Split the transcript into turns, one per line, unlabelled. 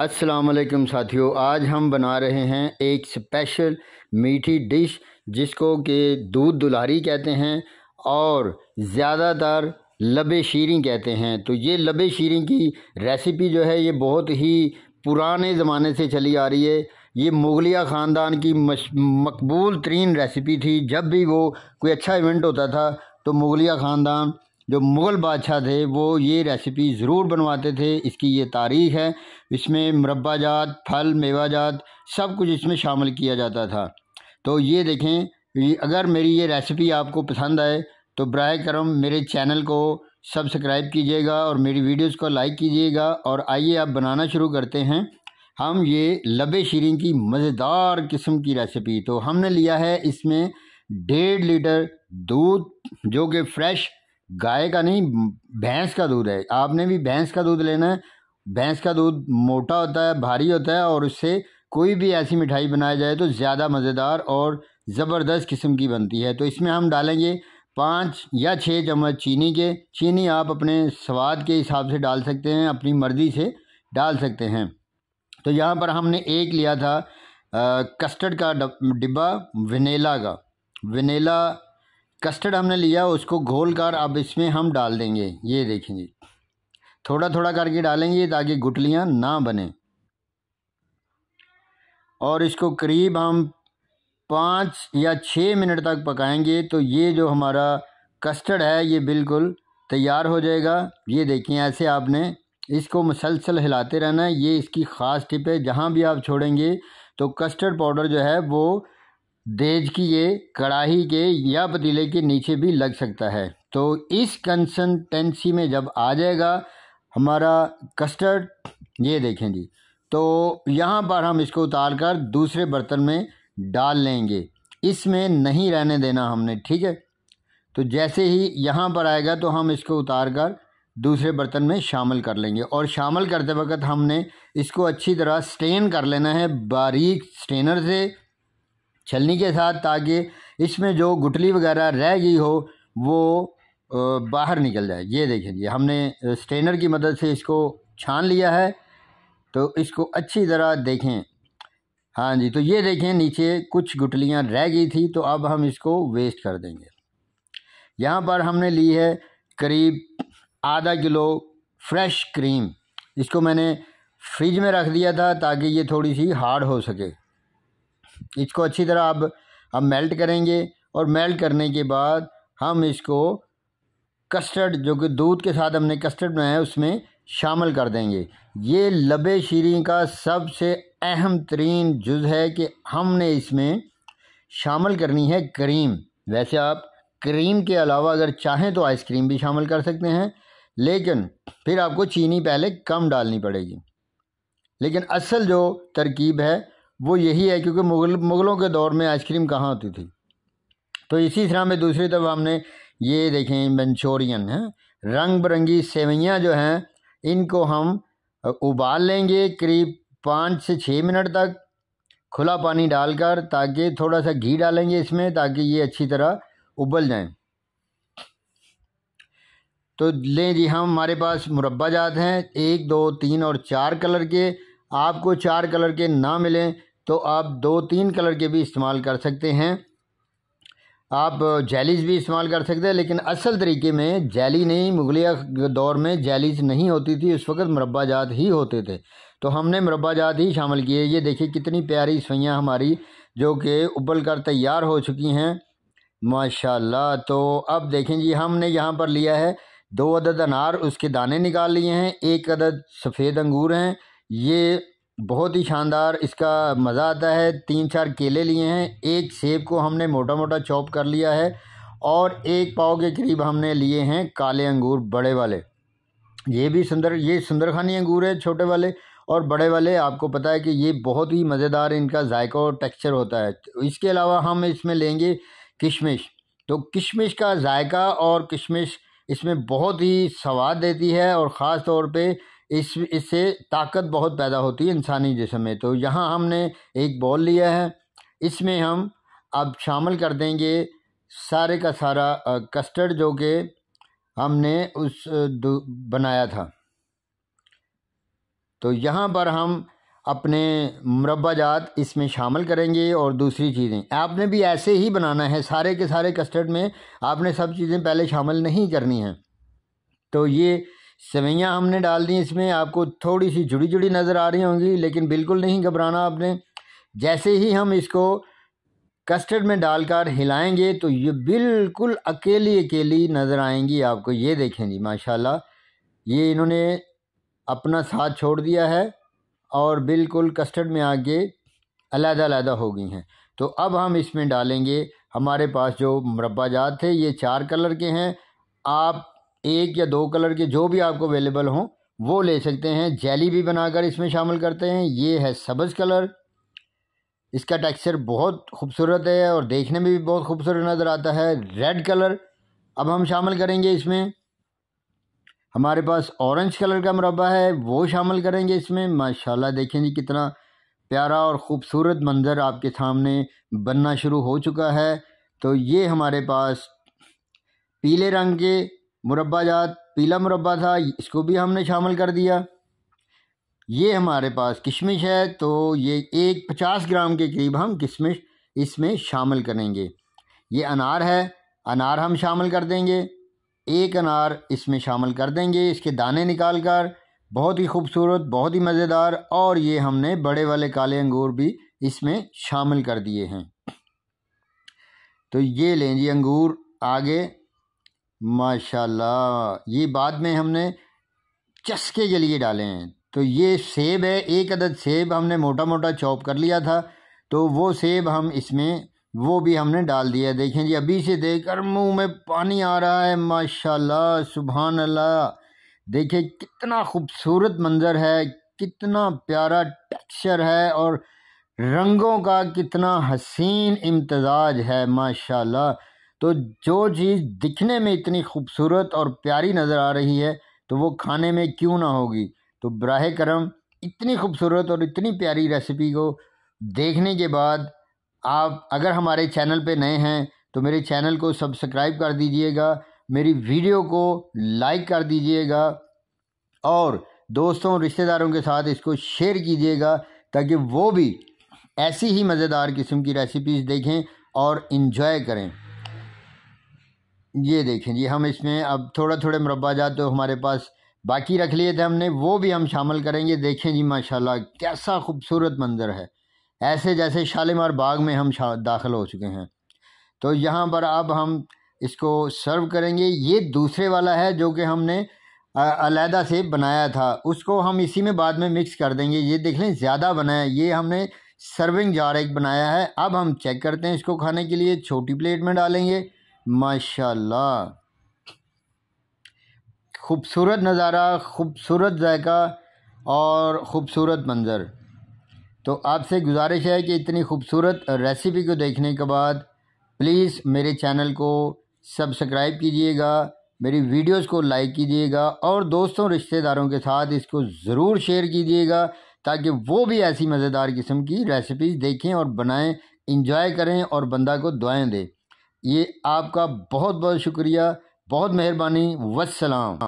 असलकम साथियों आज हम बना रहे हैं एक स्पेशल मीठी डिश जिसको के दूध दुलारी कहते हैं और ज़्यादातर लबे शीरी कहते हैं तो ये लबे शीरी की रेसिपी जो है ये बहुत ही पुराने ज़माने से चली आ रही है ये मुगलिया ख़ानदान की मकबूल तरीन रेसिपी थी जब भी वो कोई अच्छा इवेंट होता था तो मुगलिया ख़ानदान जो मुग़ल बादशाह थे वो ये रेसिपी ज़रूर बनवाते थे इसकी ये तारीख है इसमें जात फल मेवाजात सब कुछ इसमें शामिल किया जाता था तो ये देखें अगर मेरी ये रेसिपी आपको पसंद आए तो बर करम मेरे चैनल को सब्सक्राइब कीजिएगा और मेरी वीडियोस को लाइक कीजिएगा और आइए आप बनाना शुरू करते हैं हम ये लबे शीरें की मज़ेदार किस्म की रेसिपी तो हमने लिया है इसमें डेढ़ लीटर दूध जो कि फ्रेश गाय का नहीं भैंस का दूध है आपने भी भैंस का दूध लेना है भैंस का दूध मोटा होता है भारी होता है और उससे कोई भी ऐसी मिठाई बनाई जाए तो ज़्यादा मज़ेदार और ज़बरदस्त किस्म की बनती है तो इसमें हम डालेंगे पाँच या छः चम्मच चीनी के चीनी आप अपने स्वाद के हिसाब से डाल सकते हैं अपनी मर्ज़ी से डाल सकते हैं तो यहाँ पर हमने एक लिया था आ, कस्टर्ड का डिब्बा वनीला का वनीला कस्टर्ड हमने लिया उसको घोल कर अब इसमें हम डाल देंगे ये देखेंगे थोड़ा थोड़ा करके डालेंगे ताकि गुटलियाँ ना बने और इसको करीब हम पाँच या छः मिनट तक पकाएंगे तो ये जो हमारा कस्टर्ड है ये बिल्कुल तैयार हो जाएगा ये देखें ऐसे आपने इसको मुसलसल हिलाते रहना है ये इसकी ख़ास टिप है जहाँ भी आप छोड़ेंगे तो कस्टर्ड पाउडर जो है वो देज की ये कड़ाही के या पतीले के नीचे भी लग सकता है तो इस कंसनटेंसी में जब आ जाएगा हमारा कस्टर्ड ये देखें जी तो यहाँ पर हम इसको उतार कर दूसरे बर्तन में डाल लेंगे इसमें नहीं रहने देना हमने ठीक है तो जैसे ही यहाँ पर आएगा तो हम इसको उतार कर दूसरे बर्तन में शामिल कर लेंगे और शामिल करते वक्त हमने इसको अच्छी तरह स्टेन कर लेना है बारीक स्टेनर से छलनी के साथ ताकि इसमें जो गुटली वगैरह रह गई हो वो बाहर निकल जाए ये देखें जी हमने स्ट्रेनर की मदद से इसको छान लिया है तो इसको अच्छी तरह देखें हाँ जी तो ये देखें नीचे कुछ गुटलियाँ रह गई थी तो अब हम इसको वेस्ट कर देंगे यहाँ पर हमने ली है करीब आधा किलो फ्रेश क्रीम इसको मैंने फ्रिज में रख दिया था ताकि ये थोड़ी सी हार्ड हो सके इसको अच्छी तरह अब हम मेल्ट करेंगे और मेल्ट करने के बाद हम इसको कस्टर्ड जो कि दूध के साथ हमने कस्टर्ड बनाया है उसमें शामिल कर देंगे ये लबे शीरें का सबसे अहम तरीन जुज़ है कि हमने इसमें शामिल करनी है क्रीम वैसे आप क्रीम के अलावा अगर चाहें तो आइसक्रीम भी शामिल कर सकते हैं लेकिन फिर आपको चीनी पहले कम डालनी पड़ेगी लेकिन असल जो तरकीब है वो यही है क्योंकि मुगल मुग़लों के दौर में आइसक्रीम कहाँ होती थी तो इसी तरह में दूसरी तरफ हमने ये देखें मंचोरियन है रंग बिरंगी सेवैयाँ जो हैं इनको हम उबाल लेंगे करीब पाँच से छः मिनट तक खुला पानी डालकर ताकि थोड़ा सा घी डालेंगे इसमें ताकि ये अच्छी तरह उबल जाएं तो लें जी हम हमारे पास मुरब्बा जात हैं एक दो तीन और चार कलर के आपको चार कलर के ना मिलें तो आप दो तीन कलर के भी इस्तेमाल कर सकते हैं आप जैलीज भी इस्तेमाल कर सकते हैं लेकिन असल तरीके में जेली नहीं मुगलिया दौर में जैलीज नहीं होती थी उस वक़्त मरबाजात ही होते थे तो हमने मरबाजात ही शामिल किए ये देखिए कितनी प्यारी सवैयाँ हमारी जो कि उबल कर तैयार हो चुकी हैं माशाल्लाह तो अब देखें जी हमने यहाँ पर लिया है दो अदद अनार उसके दाने निकाल लिए हैं एक अदद सफ़ेद अंगूर हैं ये बहुत ही शानदार इसका मज़ा आता है तीन चार केले लिए हैं एक सेब को हमने मोटा मोटा चॉप कर लिया है और एक पाव के करीब हमने लिए हैं काले अंगूर बड़े वाले ये भी सुंदर ये सुंदरखानी अंगूर है छोटे वाले और बड़े वाले आपको पता है कि ये बहुत ही मज़ेदार इनका जायका और टेक्सचर होता है इसके अलावा हम इसमें लेंगे किशमिश तो किशमिश का जायका और किशमिश इसमें बहुत ही स्वाद देती है और ख़ास तौर पर इस इससे ताकत बहुत पैदा होती है इंसानी जिसम में तो यहाँ हमने एक बॉल लिया है इसमें हम अब शामिल कर देंगे सारे का सारा कस्टर्ड जो कि हमने उस बनाया था तो यहाँ पर हम अपने मुरबाजात इसमें शामिल करेंगे और दूसरी चीज़ें आपने भी ऐसे ही बनाना है सारे के सारे कस्टर्ड में आपने सब चीज़ें पहले शामिल नहीं करनी हैं तो ये सेवैयाँ हमने डाल दी इसमें आपको थोड़ी सी जुड़ी जुड़ी नज़र आ रही होंगी लेकिन बिल्कुल नहीं घबराना आपने जैसे ही हम इसको कस्टर्ड में डालकर हिलाएंगे तो ये बिल्कुल अकेली अकेली नज़र आएंगी आपको ये देखें जी माशाल्लाह ये इन्होंने अपना साथ छोड़ दिया है और बिल्कुल कस्टर्ड में आके अलहदा अलहदा हो गई हैं तो अब हम इसमें डालेंगे हमारे पास जो मुरबाजात जात थे ये चार कलर के हैं आप एक या दो कलर के जो भी आपको अवेलेबल हों वो ले सकते हैं जेली भी बनाकर इसमें शामिल करते हैं ये है सब्ज़ कलर इसका टेक्सचर बहुत खूबसूरत है और देखने में भी बहुत खूबसूरत नज़र आता है रेड कलर अब हम शामिल करेंगे इसमें हमारे पास ऑरेंज कलर का मुरबा है वो शामिल करेंगे इसमें माशाल्लाह देखें जी कितना प्यारा और ख़ूबसूरत मंज़र आपके सामने बनना शुरू हो चुका है तो ये हमारे पास पीले रंग के मुरबा जात पीला मुरबा था इसको भी हमने शामिल कर दिया ये हमारे पास किशमिश है तो ये एक पचास ग्राम के करीब हम किशमिश इसमें शामिल करेंगे ये अनार है अनार हम शामिल कर देंगे एक अनार इसमें शामिल कर देंगे इसके दाने निकाल कर बहुत ही खूबसूरत बहुत ही मज़ेदार और ये हमने बड़े वाले काले अंगूर भी इसमें शामिल कर दिए हैं तो ये लें जी अंगूर आगे माशाल्लाह ये बाद में हमने चस्के के लिए डाले हैं तो ये सेब है एक अदद सेब हमने मोटा मोटा चॉप कर लिया था तो वो सेब हम इसमें वो भी हमने डाल दिया देखें जी अभी से देख कर मुँह में पानी आ रहा है माशाल्लाह सुबहान अल्लाह देखिए कितना खूबसूरत मंज़र है कितना प्यारा टेक्सचर है और रंगों का कितना हसीन इम्तजाज है माशाल्लाह तो जो चीज़ दिखने में इतनी खूबसूरत और प्यारी नज़र आ रही है तो वो खाने में क्यों ना होगी तो ब्राह करम इतनी खूबसूरत और इतनी प्यारी रेसिपी को देखने के बाद आप अगर हमारे चैनल पे नए हैं तो मेरे चैनल को सब्सक्राइब कर दीजिएगा मेरी वीडियो को लाइक कर दीजिएगा और दोस्तों रिश्तेदारों के साथ इसको शेयर कीजिएगा ताकि वो भी ऐसी ही मज़ेदार किस्म की रेसिपीज़ देखें और इन्जॉय करें ये देखें जी हम इसमें अब थोड़ा थोड़े मुरबा जात तो हमारे पास बाकी रख लिए थे हमने वो भी हम शामिल करेंगे देखें जी माशाल्लाह कैसा खूबसूरत मंज़र है ऐसे जैसे शालीमार बाग में हम दाखिल हो चुके हैं तो यहाँ पर अब हम इसको सर्व करेंगे ये दूसरे वाला है जो कि हमने अलहदा से बनाया था उसको हम इसी में बाद में मिक्स कर देंगे ये देख लें ज़्यादा बनाया ये हमने सर्विंग जार एक बनाया है अब हम चेक करते हैं इसको खाने के लिए छोटी प्लेट में डालेंगे माशाल्लाह खूबसूरत नज़ारा खूबसूरत जायका और ख़ूबसूरत मंज़र तो आपसे गुजारिश है कि इतनी खूबसूरत रेसिपी को देखने के बाद प्लीज़ मेरे चैनल को सब्सक्राइब कीजिएगा मेरी वीडियोस को लाइक कीजिएगा और दोस्तों रिश्तेदारों के साथ इसको ज़रूर शेयर कीजिएगा ताकि वो भी ऐसी मज़ेदार किस्म की रेसिपीज़ देखें और बनाएं इंजॉय करें और बंदा को दुआएं दें ये आपका बहुत बहुत शुक्रिया बहुत मेहरबानी वसलाम